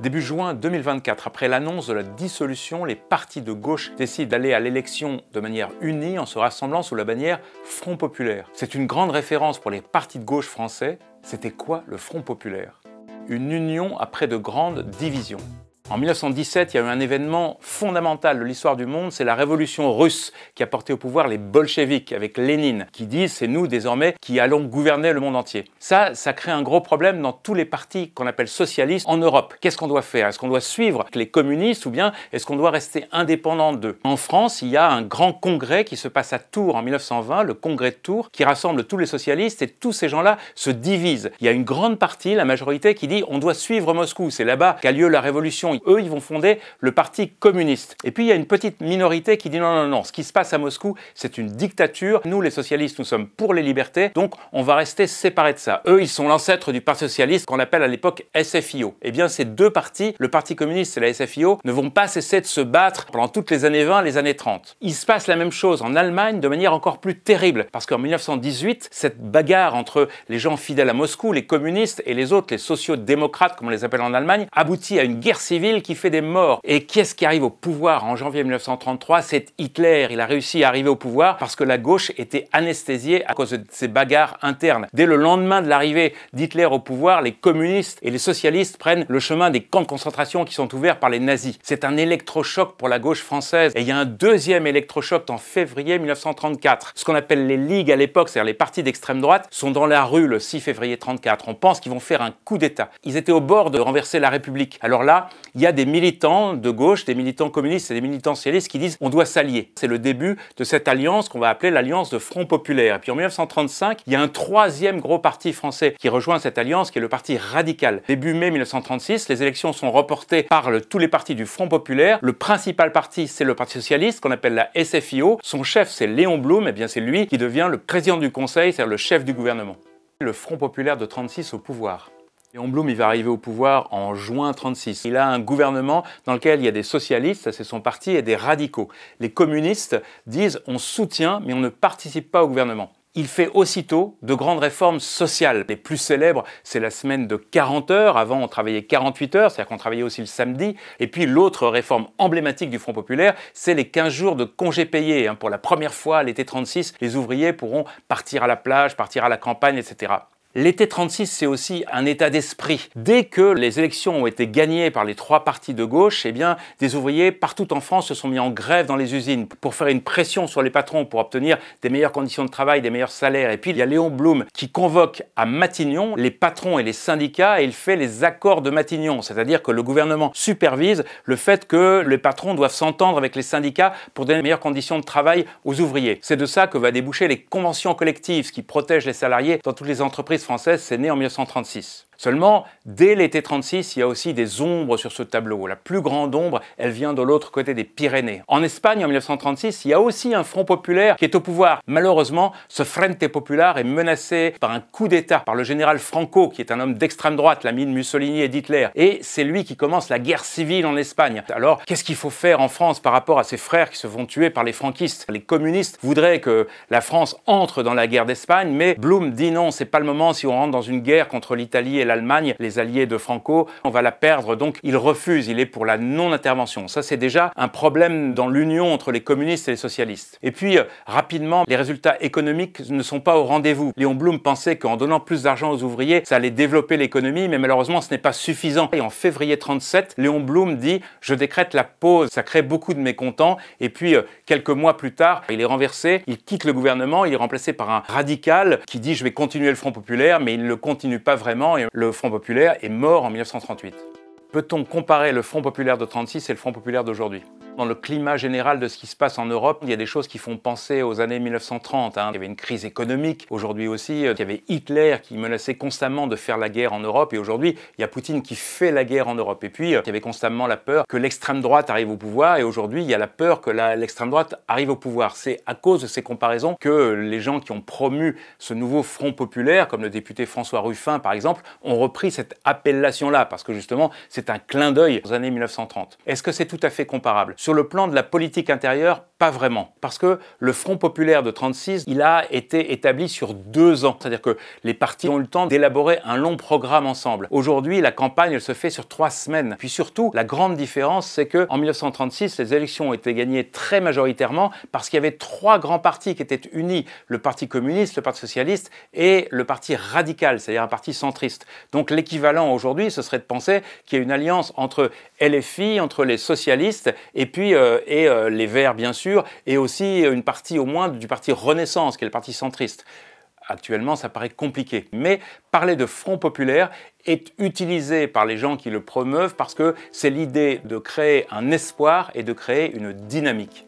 Début juin 2024, après l'annonce de la dissolution, les partis de gauche décident d'aller à l'élection de manière unie en se rassemblant sous la bannière Front Populaire. C'est une grande référence pour les partis de gauche français. C'était quoi le Front Populaire Une union après de grandes divisions. En 1917, il y a eu un événement fondamental de l'histoire du monde, c'est la révolution russe qui a porté au pouvoir les bolcheviks avec Lénine, qui disent c'est nous désormais qui allons gouverner le monde entier. Ça, ça crée un gros problème dans tous les partis qu'on appelle socialistes en Europe. Qu'est-ce qu'on doit faire Est-ce qu'on doit suivre les communistes ou bien est-ce qu'on doit rester indépendant d'eux En France, il y a un grand congrès qui se passe à Tours en 1920, le congrès de Tours, qui rassemble tous les socialistes et tous ces gens-là se divisent. Il y a une grande partie, la majorité, qui dit on doit suivre Moscou, c'est là-bas qu'a lieu la révolution eux, ils vont fonder le Parti communiste. Et puis il y a une petite minorité qui dit non, non, non, ce qui se passe à Moscou, c'est une dictature. Nous, les socialistes, nous sommes pour les libertés, donc on va rester séparés de ça. Eux, ils sont l'ancêtre du Parti socialiste qu'on appelle à l'époque SFIO. Eh bien, ces deux partis, le Parti communiste et la SFIO, ne vont pas cesser de se battre pendant toutes les années 20, les années 30. Il se passe la même chose en Allemagne de manière encore plus terrible, parce qu'en 1918, cette bagarre entre les gens fidèles à Moscou, les communistes et les autres, les sociaux-démocrates, comme on les appelle en Allemagne, aboutit à une guerre civile qui fait des morts. Et qu'est ce qui arrive au pouvoir en janvier 1933 C'est Hitler. Il a réussi à arriver au pouvoir parce que la gauche était anesthésiée à cause de ses bagarres internes. Dès le lendemain de l'arrivée d'Hitler au pouvoir, les communistes et les socialistes prennent le chemin des camps de concentration qui sont ouverts par les nazis. C'est un électrochoc pour la gauche française. Et il y a un deuxième électrochoc en février 1934. Ce qu'on appelle les ligues à l'époque, c'est-à-dire les partis d'extrême droite, sont dans la rue le 6 février 34. On pense qu'ils vont faire un coup d'État. Ils étaient au bord de renverser la République. Alors là, il y a des militants de gauche, des militants communistes et des militants socialistes qui disent on doit s'allier. C'est le début de cette alliance qu'on va appeler l'alliance de Front Populaire. Et puis en 1935, il y a un troisième gros parti français qui rejoint cette alliance, qui est le Parti Radical. Début mai 1936, les élections sont reportées par tous les partis du Front Populaire. Le principal parti, c'est le Parti Socialiste, qu'on appelle la SFIO. Son chef, c'est Léon Blum. Et eh bien, c'est lui qui devient le président du Conseil, c'est-à-dire le chef du gouvernement. Le Front Populaire de 1936 au pouvoir. Léon Blum, il va arriver au pouvoir en juin 36. Il a un gouvernement dans lequel il y a des socialistes, c'est son parti, et des radicaux. Les communistes disent on soutient mais on ne participe pas au gouvernement. Il fait aussitôt de grandes réformes sociales. Les plus célèbres, c'est la semaine de 40 heures. Avant, on travaillait 48 heures, c'est-à-dire qu'on travaillait aussi le samedi. Et puis l'autre réforme emblématique du Front populaire, c'est les 15 jours de congés payés. Hein. Pour la première fois, l'été 36, les ouvriers pourront partir à la plage, partir à la campagne, etc. L'été 36, c'est aussi un état d'esprit. Dès que les élections ont été gagnées par les trois partis de gauche, eh bien, des ouvriers partout en France se sont mis en grève dans les usines pour faire une pression sur les patrons pour obtenir des meilleures conditions de travail, des meilleurs salaires. Et puis, il y a Léon Blum qui convoque à Matignon les patrons et les syndicats et il fait les accords de Matignon, c'est-à-dire que le gouvernement supervise le fait que les patrons doivent s'entendre avec les syndicats pour donner les meilleures conditions de travail aux ouvriers. C'est de ça que va déboucher les conventions collectives qui protègent les salariés dans toutes les entreprises française, c'est né en 1936. Seulement, dès l'été 36, il y a aussi des ombres sur ce tableau. La plus grande ombre, elle vient de l'autre côté des Pyrénées. En Espagne, en 1936, il y a aussi un front populaire qui est au pouvoir. Malheureusement, ce Frente populaire est menacé par un coup d'État, par le général Franco, qui est un homme d'extrême droite, l'ami de Mussolini et d'Hitler. Et c'est lui qui commence la guerre civile en Espagne. Alors, qu'est-ce qu'il faut faire en France par rapport à ses frères qui se vont tuer par les franquistes Les communistes voudraient que la France entre dans la guerre d'Espagne, mais Blum dit non, c'est pas le moment si on rentre dans une guerre contre l'Italie et l'Allemagne, les alliés de Franco, on va la perdre. Donc il refuse, il est pour la non-intervention. Ça, c'est déjà un problème dans l'union entre les communistes et les socialistes. Et puis, euh, rapidement, les résultats économiques ne sont pas au rendez-vous. Léon Blum pensait qu'en donnant plus d'argent aux ouvriers, ça allait développer l'économie, mais malheureusement, ce n'est pas suffisant. Et en février 37, Léon Blum dit « Je décrète la pause ». Ça crée beaucoup de mécontents. Et puis, euh, quelques mois plus tard, il est renversé, il quitte le gouvernement, il est remplacé par un radical qui dit « Je vais continuer le Front populaire », mais il ne le continue pas vraiment. Et le Front populaire est mort en 1938. Peut-on comparer le Front populaire de 36 et le Front populaire d'aujourd'hui dans le climat général de ce qui se passe en Europe, il y a des choses qui font penser aux années 1930. Hein. Il y avait une crise économique, aujourd'hui aussi, euh, il y avait Hitler qui menaçait constamment de faire la guerre en Europe, et aujourd'hui, il y a Poutine qui fait la guerre en Europe. Et puis, euh, il y avait constamment la peur que l'extrême droite arrive au pouvoir, et aujourd'hui, il y a la peur que l'extrême droite arrive au pouvoir. C'est à cause de ces comparaisons que les gens qui ont promu ce nouveau front populaire, comme le député François Ruffin par exemple, ont repris cette appellation-là, parce que justement, c'est un clin d'œil aux années 1930. Est-ce que c'est tout à fait comparable sur le plan de la politique intérieure, pas vraiment. Parce que le Front populaire de 36, il a été établi sur deux ans. C'est-à-dire que les partis ont eu le temps d'élaborer un long programme ensemble. Aujourd'hui, la campagne, elle se fait sur trois semaines. Puis surtout, la grande différence, c'est qu'en 1936, les élections ont été gagnées très majoritairement parce qu'il y avait trois grands partis qui étaient unis. Le Parti communiste, le Parti socialiste et le Parti radical, c'est-à-dire un parti centriste. Donc l'équivalent aujourd'hui, ce serait de penser qu'il y a une alliance entre LFI, entre les socialistes et euh, et puis euh, et les Verts bien sûr, et aussi une partie au moins du parti Renaissance, qui est le parti centriste. Actuellement, ça paraît compliqué. Mais parler de Front populaire est utilisé par les gens qui le promeuvent parce que c'est l'idée de créer un espoir et de créer une dynamique.